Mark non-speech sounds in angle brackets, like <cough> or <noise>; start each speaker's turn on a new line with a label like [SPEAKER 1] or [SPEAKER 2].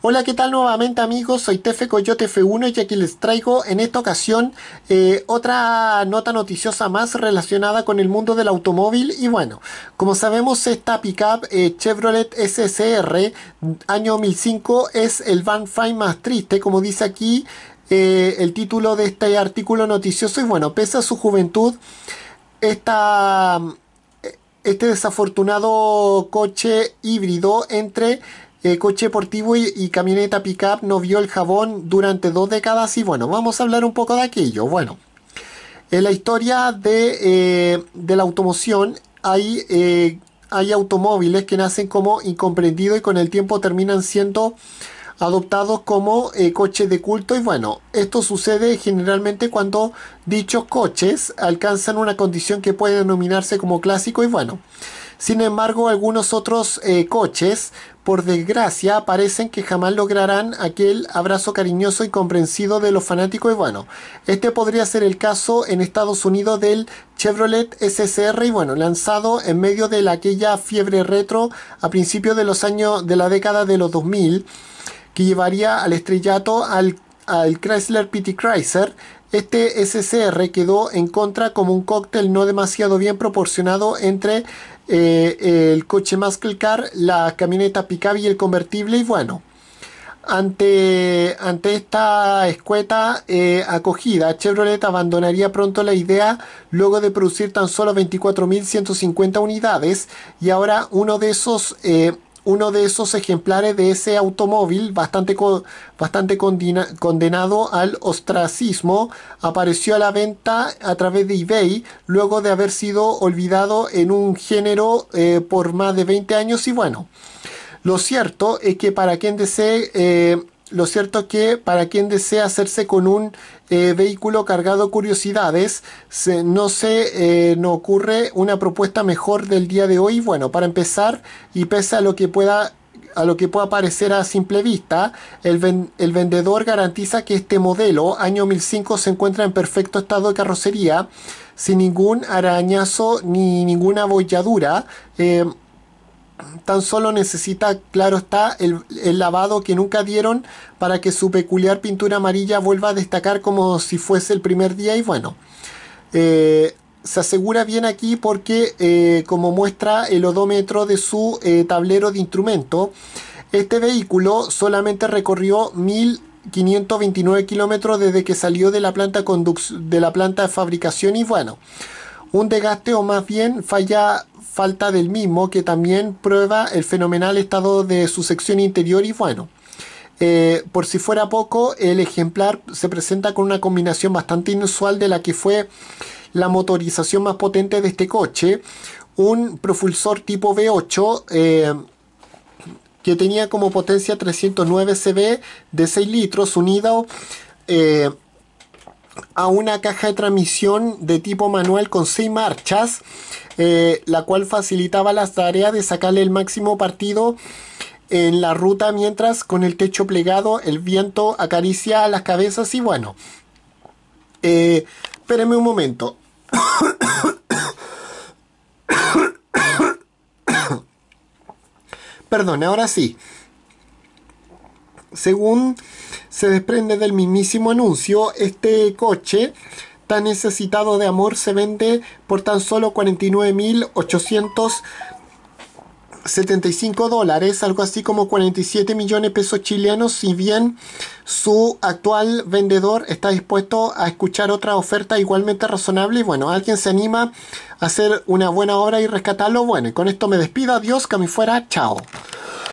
[SPEAKER 1] Hola, ¿qué tal nuevamente amigos? Soy Tefe Coyote F1 y aquí les traigo en esta ocasión eh, otra nota noticiosa más relacionada con el mundo del automóvil y bueno, como sabemos esta pickup eh, Chevrolet SSR año 2005 es el van fine más triste, como dice aquí eh, el título de este artículo noticioso y bueno, pese a su juventud, esta, este desafortunado coche híbrido entre eh, coche deportivo y, camioneta pickup no vio el jabón durante dos décadas y bueno, vamos a hablar un poco de aquello. Bueno, en la historia de, eh, la automoción hay, eh, hay automóviles que nacen como incomprendidos y con el tiempo terminan siendo adoptados como coches de culto y bueno, esto sucede generalmente cuando dichos coches alcanzan una condición que puede denominarse como clásico y bueno, sin embargo, algunos otros eh, coches, por desgracia, parecen que jamás lograrán aquel abrazo cariñoso y comprensivo de los fanáticos y bueno, este podría ser el caso en Estados Unidos del Chevrolet SSR y bueno, lanzado en medio de aquella fiebre retro a principios de los años de la década de los 2000 que llevaría al estrellato al, Chrysler PT Chrysler este SCR quedó en contra como un cóctel no demasiado bien proporcionado entre eh, el coche Muscle Car, la camioneta pickup y el convertible. Y bueno, ante, ante esta escueta eh, acogida, Chevrolet abandonaría pronto la idea luego de producir tan solo 24.150 unidades y ahora uno de esos eh, uno de esos ejemplares de ese automóvil, bastante, bastante condenado al ostracismo, apareció a la venta a través de eBay luego de haber sido olvidado en un género eh, por más de 20 años y bueno. Lo cierto es que para quien desee eh, lo cierto es que para quien desea hacerse con un eh, vehículo cargado curiosidades, no se eh, ocurre una propuesta mejor del día de hoy. Bueno, para empezar, y pese a lo que pueda a lo que pueda parecer a simple vista, el, vendedor garantiza que este modelo, año 1005, se encuentra en perfecto estado de carrocería, sin ningún arañazo ni ninguna abolladura. Eh, Tan solo necesita, claro está, el, lavado que nunca dieron para que su peculiar pintura amarilla vuelva a destacar como si fuese el primer día y bueno. Eh, se asegura bien aquí porque eh, como muestra el odómetro de su eh, tablero de instrumento, este vehículo solamente recorrió 1529 kilómetros desde que salió de la planta de la planta de fabricación y bueno, un desgaste o más bien falla falta del mismo que también prueba el fenomenal estado de su sección interior y bueno. Eh, por si fuera poco, el ejemplar se presenta con una combinación bastante inusual de la que fue la motorización más potente de este coche, un propulsor tipo V8 eh, que tenía como potencia 309 cb de 6 litros unido eh, a una caja de transmisión de tipo manual con seis marchas, eh, la cual facilitaba las tareas de sacarle el máximo partido en la ruta mientras con el techo plegado el viento acaricia las cabezas y bueno. Eh, espérenme un momento. <coughs> Perdón, ahora sí. Según se desprende del mismísimo anuncio, este coche tan necesitado de amor se vende por tan solo 49.875 dólares, algo así como 47 millones de pesos chilenos, si bien su actual vendedor está dispuesto a escuchar otra oferta igualmente razonable y bueno, alguien se anima a hacer una buena obra y rescatarlo, bueno, y con esto me despido, adiós, que me fuera, chao.